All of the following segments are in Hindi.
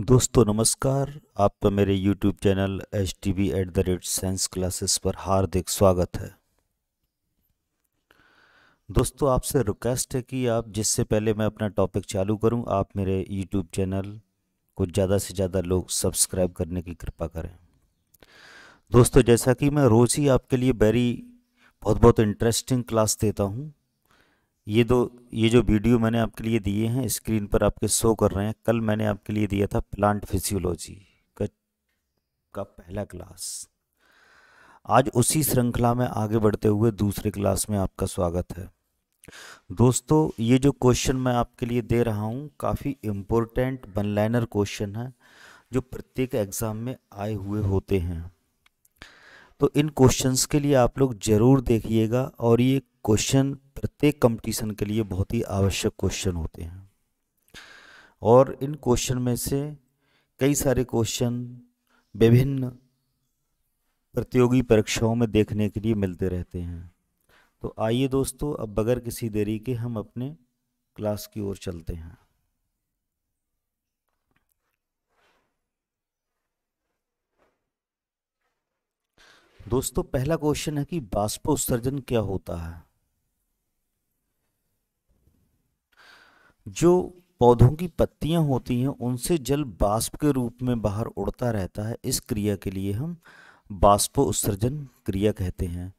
दोस्तों नमस्कार आपका तो मेरे YouTube channel H T V at the rate science classes पर हार्दिक स्वागत है दोस्तों आपसे रिक्वेस्ट है कि आप जिससे पहले मैं अपना टॉपिक चालू करूं आप मेरे YouTube चैनल को ज़्यादा से ज़्यादा लोग सब्सक्राइब करने की कृपा करें दोस्तों जैसा कि मैं रोज़ ही आपके लिए बेरी बहुत बहुत इंटरेस्टिंग क्लास देता हूँ ये दो ये जो वीडियो मैंने आपके लिए दिए हैं स्क्रीन पर आपके शो कर रहे हैं कल मैंने आपके लिए दिया था प्लांट फिजियोलॉजी का पहला क्लास आज उसी श्रृंखला में आगे बढ़ते हुए दूसरे क्लास में आपका स्वागत है दोस्तों ये जो क्वेश्चन मैं आपके लिए दे रहा हूँ काफ़ी इम्पोर्टेंट वन लाइनर क्वेश्चन है जो प्रत्येक एग्ज़ाम में आए हुए होते हैं तो इन क्वेश्चंस के लिए आप लोग ज़रूर देखिएगा और ये क्वेश्चन प्रत्येक कंपटीशन के लिए बहुत ही आवश्यक क्वेश्चन होते हैं और इन क्वेश्चन में से कई सारे क्वेश्चन विभिन्न प्रतियोगी परीक्षाओं में देखने के लिए मिलते रहते हैं तो आइए दोस्तों अब बगैर किसी देरी के हम अपने क्लास की ओर चलते हैं दोस्तों पहला क्वेश्चन है कि उत्सर्जन क्या होता है जो पौधों की पत्तियां होती हैं उनसे जल बाष्प के रूप में बाहर उड़ता रहता है इस क्रिया के लिए हम बाष्प उत्सर्जन क्रिया कहते हैं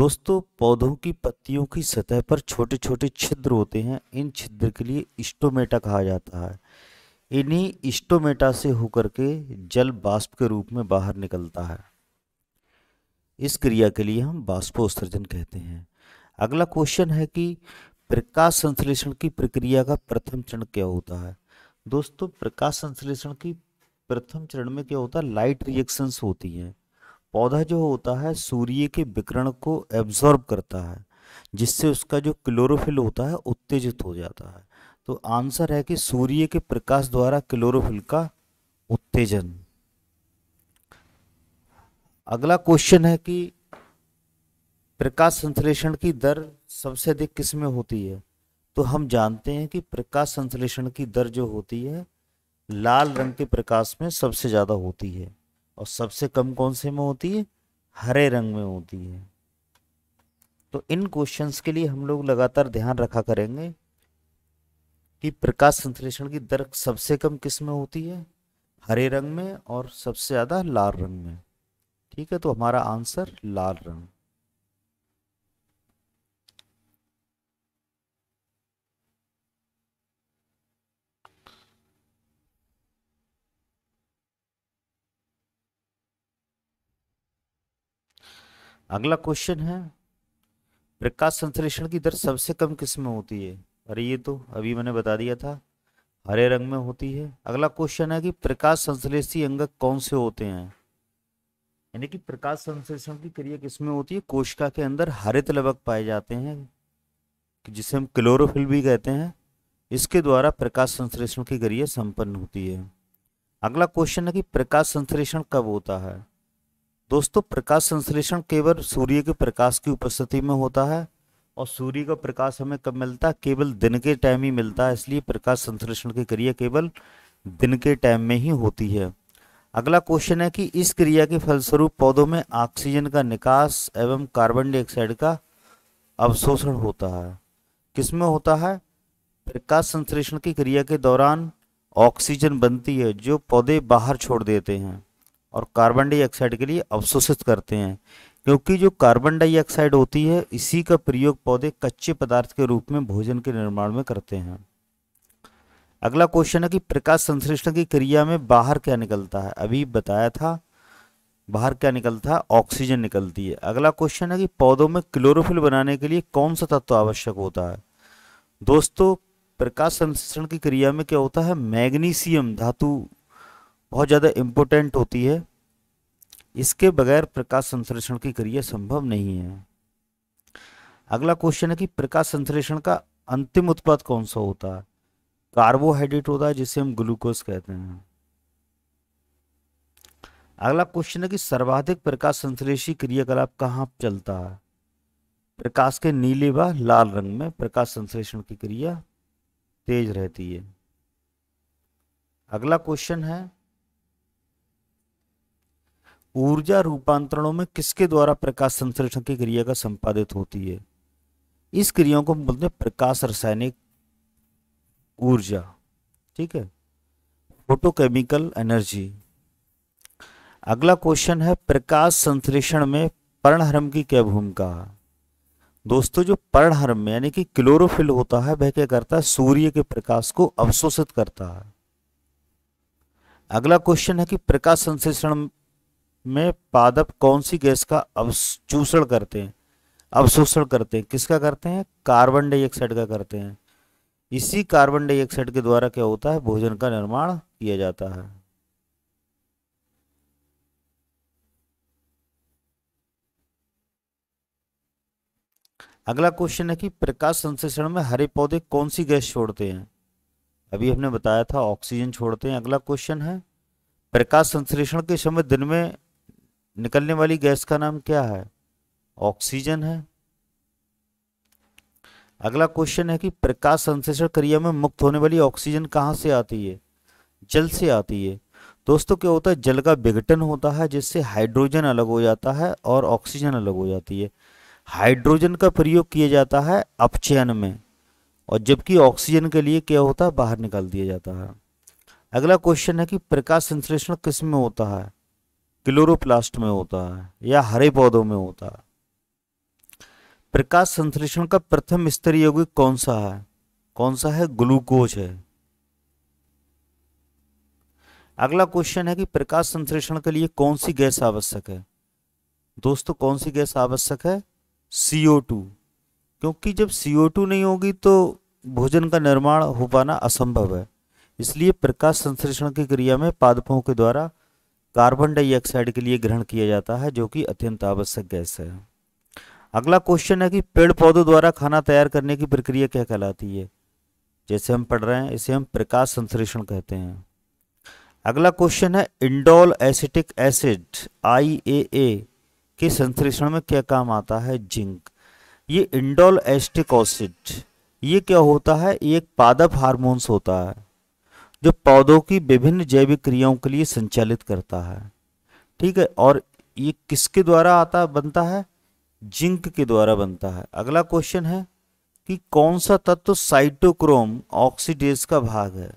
दोस्तों पौधों की पत्तियों की सतह पर छोटे छोटे छिद्र होते हैं इन छिद्र के लिए इस्टोमेटा कहा जाता है इन्हीं इस्टोमेटा से होकर के जल बाष्प के रूप में बाहर निकलता है इस क्रिया के लिए हम बाष्पोत्सर्जन कहते हैं अगला क्वेश्चन है कि प्रकाश संश्लेषण की प्रक्रिया का प्रथम चरण क्या होता है दोस्तों प्रकाश संश्लेषण की प्रथम चरण में क्या होता है लाइट रिएक्शंस होती हैं पौधा जो होता है सूर्य के विकरण को एब्जॉर्ब करता है जिससे उसका जो क्लोरोफिल होता है उत्तेजित हो जाता है तो आंसर है कि सूर्य के प्रकाश द्वारा क्लोरोफिल का उत्तेजन अगला क्वेश्चन है कि प्रकाश संश्लेषण की दर सबसे अधिक किस में होती है तो हम जानते हैं कि प्रकाश संश्लेषण की दर जो होती है लाल रंग के प्रकाश में सबसे ज़्यादा होती है और सबसे कम कौन से में होती है हरे रंग में होती है तो इन क्वेश्चंस के लिए हम लोग लगातार ध्यान रखा करेंगे कि प्रकाश संश्लेषण की दर सबसे कम किस में होती है हरे रंग में और सबसे ज़्यादा लाल रंग में ठीक है तो हमारा आंसर लाल रंग अगला क्वेश्चन है प्रकाश संश्लेषण की दर सबसे कम किस में होती है अरे ये तो अभी मैंने बता दिया था हरे रंग में होती है अगला क्वेश्चन है कि प्रकाश संश्लेषी अंग कौन से होते हैं यानी कि प्रकाश संश्लेषण की क्रिया किसमें होती है कोशिका के अंदर हरित लवक पाए जाते हैं जिसे हम क्लोरोफिल भी कहते हैं इसके द्वारा प्रकाश संश्लेषण की क्रिया संपन्न होती है अगला क्वेश्चन है कि प्रकाश संश्लेषण कब होता है दोस्तों प्रकाश संश्लेषण केवल सूर्य के प्रकाश की उपस्थिति में होता है और सूर्य का प्रकाश हमें कब मिलता है केवल दिन के टाइम ही मिलता है इसलिए प्रकाश संश्लेषण की क्रिया केवल दिन के टाइम में ही होती है अगला क्वेश्चन है कि इस क्रिया के फलस्वरूप पौधों में ऑक्सीजन का निकास एवं कार्बन डाइऑक्साइड का अवशोषण होता है किसमें होता है प्रकाश संश्लेषण की क्रिया के दौरान ऑक्सीजन बनती है जो पौधे बाहर छोड़ देते हैं और कार्बन डाइऑक्साइड के लिए अवशोषित करते हैं क्योंकि जो कार्बन डाइऑक्साइड होती है इसी का प्रयोग पौधे कच्चे पदार्थ के रूप में भोजन के निर्माण में करते हैं अगला क्वेश्चन है कि प्रकाश संश्लेषण की क्रिया में बाहर क्या निकलता है अभी बताया था बाहर क्या निकलता है ऑक्सीजन निकलती है अगला क्वेश्चन है कि पौधों में क्लोरोफिल बनाने के लिए कौन सा तत्व आवश्यक होता है दोस्तों प्रकाश संश्लेषण की क्रिया में क्या होता है मैग्नीशियम धातु बहुत ज़्यादा इम्पोर्टेंट होती है इसके बगैर प्रकाश संश्लेषण की क्रिया संभव नहीं है अगला क्वेश्चन है कि प्रकाश संश्लेषण का अंतिम उत्पाद कौन सा होता है कार्बोहाइड्रेट होता है जिसे हम ग्लूकोज कहते हैं अगला क्वेश्चन है कि सर्वाधिक प्रकाश संश्लेषी क्रियाकलाप कहाँ चलता है प्रकाश के नीले व लाल रंग में प्रकाश संश्लेषण की क्रिया तेज रहती है अगला क्वेश्चन है ऊर्जा रूपांतरणों में किसके द्वारा प्रकाश संश्लेषण की क्रिया का संपादित होती है इस क्रियाओं को बोलते हैं प्रकाश रासायनिक ऊर्जा ठीक है फोटोकेमिकल एनर्जी अगला क्वेश्चन है प्रकाश संश्लेषण में पर्णहरम की क्या भूमिका दोस्तों जो पर्णहरम यानी कि क्लोरोफिल होता है वह क्या करता है सूर्य के प्रकाश को अवशोषित करता है अगला क्वेश्चन है कि प्रकाश संश्लेषण में पादप कौन सी गैस का अवशोषण करते हैं अवशोषण करते हैं किसका करते हैं कार्बन डाइऑक्साइड का करते हैं इसी कार्बन डाइऑक्साइड के द्वारा क्या होता है भोजन का निर्माण किया जाता है अगला क्वेश्चन है कि प्रकाश संश्लेषण में हरे पौधे कौन सी गैस छोड़ते हैं अभी हमने बताया था ऑक्सीजन छोड़ते हैं अगला क्वेश्चन है प्रकाश संश्लेषण के समय दिन में निकलने वाली गैस का नाम क्या है ऑक्सीजन है अगला क्वेश्चन है कि प्रकाश संश्लेषण क्रिया में मुक्त होने वाली ऑक्सीजन कहाँ से आती है जल से आती है दोस्तों क्या होता है जल का विघटन होता है जिससे हाइड्रोजन अलग हो जाता है और ऑक्सीजन अलग हो जाती है हाइड्रोजन का प्रयोग किया जाता है अपचयन में और जबकि ऑक्सीजन के लिए क्या होता है बाहर निकाल दिया जाता है अगला क्वेश्चन है कि प्रकाश संश्लेषण किस में होता है क्लोरोप्लास्ट में होता है या हरे पौधों में होता है प्रकाश संश्लेषण का प्रथम स्तरीय यौगिक कौन सा है कौन सा है ग्लूकोज है अगला क्वेश्चन है कि प्रकाश संश्लेषण के लिए कौन सी गैस आवश्यक है दोस्तों कौन सी गैस आवश्यक है CO2 क्योंकि जब CO2 नहीं होगी तो भोजन का निर्माण हो पाना असंभव है इसलिए प्रकाश संश्लेषण की क्रिया में पादपों के द्वारा कार्बन डाइऑक्साइड के लिए ग्रहण किया जाता है जो कि अत्यंत आवश्यक गैस है अगला क्वेश्चन है कि पेड़ पौधों द्वारा खाना तैयार करने की प्रक्रिया क्या कहलाती है जैसे हम पढ़ रहे हैं इसे हम प्रकाश संश्लेषण कहते हैं अगला क्वेश्चन है indole acetic acid I A A के संश्लेषण में क्या काम आता है जिंक ये इंडोल एसिटिक एसिड ये क्या होता है ये एक पादप हार्मोन्स होता है जो पौधों की विभिन्न जैविक क्रियाओं के लिए संचालित करता है ठीक है और ये किसके द्वारा आता बनता है जिंक के द्वारा बनता है अगला क्वेश्चन है कि कौन सा तत्व साइटोक्रोम ऑक्सीडेज का भाग है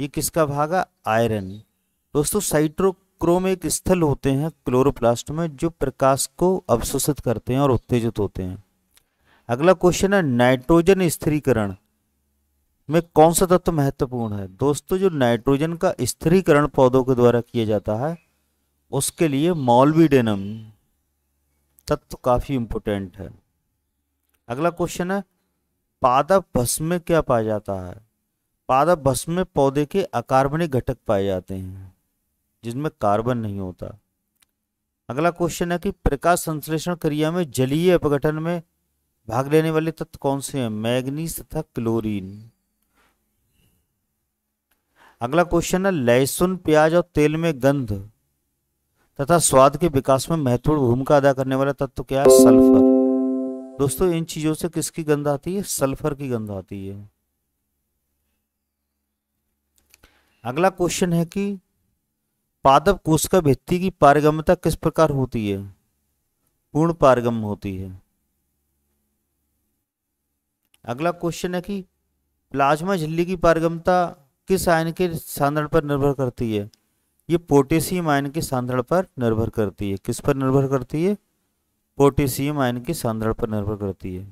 ये किसका भाग है आयरन दोस्तों साइटोक्रोम एक स्थल होते हैं क्लोरोप्लास्ट में जो प्रकाश को अवशोषित करते हैं और उत्तेजित होते हैं अगला क्वेश्चन है नाइट्रोजन स्थिरीकरण में कौन सा तत्व महत्वपूर्ण है दोस्तों जो नाइट्रोजन का स्थिरीकरण पौधों के द्वारा किया जाता है उसके लिए मॉलविडेनम तत्व काफ़ी इंपोर्टेंट है अगला क्वेश्चन है पादप भस्म में क्या पाया जाता है पादप भस्म में पौधे के अकार्बनिक घटक पाए जाते हैं जिनमें कार्बन नहीं होता अगला क्वेश्चन है कि प्रकाश संश्लेषण क्रिया में जलीय अपघटन में भाग लेने वाले तत्व कौन से हैं मैग्नीज तथा क्लोरीन अगला क्वेश्चन है लहसुन प्याज और तेल में गंध तथा स्वाद के विकास में महत्वपूर्ण भूमिका अदा करने वाला तत्व तो क्या है सल्फर दोस्तों इन चीजों से किसकी गंध आती है सल्फर की गंध आती है अगला क्वेश्चन है कि पादप कोश का भित्ति की पारगम्यता किस प्रकार होती है पूर्ण पारगम होती है अगला क्वेश्चन है कि प्लाज्मा झिल्ली की पारगमता किस आयन के सांद्रण पर निर्भर करती है ये पोटेशियम आयन के सांद्रण पर निर्भर करती है किस पर निर्भर करती है पोटेशियम आयन के सांद्रण पर निर्भर करती है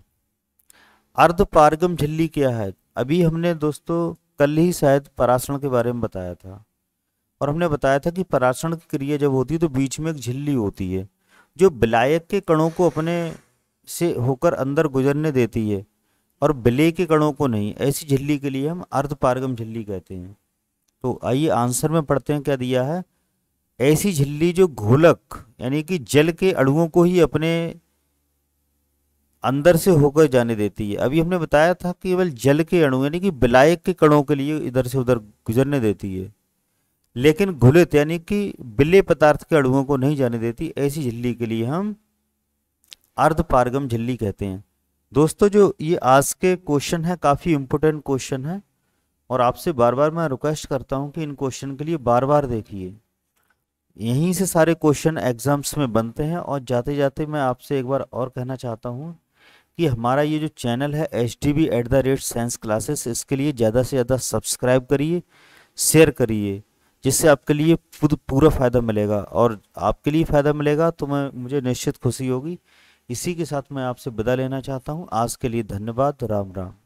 अर्धपारगम झिल्ली क्या है अभी हमने दोस्तों कल ही शायद पराशरण के बारे में बताया था और हमने बताया था कि पराशरण की क्रिया जब होती है तो बीच में एक झिल्ली होती है जो विलायक के कणों को अपने से होकर अंदर गुजरने देती है और बिले के कणों को नहीं ऐसी झिल्ली के लिए हम अर्धपारगम झिल्ली कहते हैं तो आइए आंसर में पढ़ते हैं क्या दिया है ऐसी झिल्ली जो घोलक यानी कि जल के अड़ुओं को ही अपने अंदर से होकर जाने देती है अभी हमने बताया था केवल जल के अणु यानी कि बिलायक के कणों के लिए इधर से उधर गुजरने देती है लेकिन घुलित यानी कि बिले पदार्थ के अड़ुओं को नहीं जाने देती ऐसी झिल्ली के लिए हम अर्धपारगम झिल्ली कहते हैं दोस्तों जो ये आज के क्वेश्चन है काफ़ी इम्पोर्टेंट क्वेश्चन है और आपसे बार बार मैं रिक्वेस्ट करता हूँ कि इन क्वेश्चन के लिए बार बार देखिए यहीं से सारे क्वेश्चन एग्ज़ाम्स में बनते हैं और जाते जाते मैं आपसे एक बार और कहना चाहता हूँ कि हमारा ये जो चैनल है H D B at the rate science classes इसके लिए ज़्यादा से ज़्यादा सब्सक्राइब करिए शेयर करिए जिससे आपके लिए पूरा फ़ायदा मिलेगा और आपके लिए फ़ायदा मिलेगा तो मैं मुझे निश्चित खुशी होगी इसी के साथ मैं आपसे विदा लेना चाहता हूँ आज के लिए धन्यवाद राम राम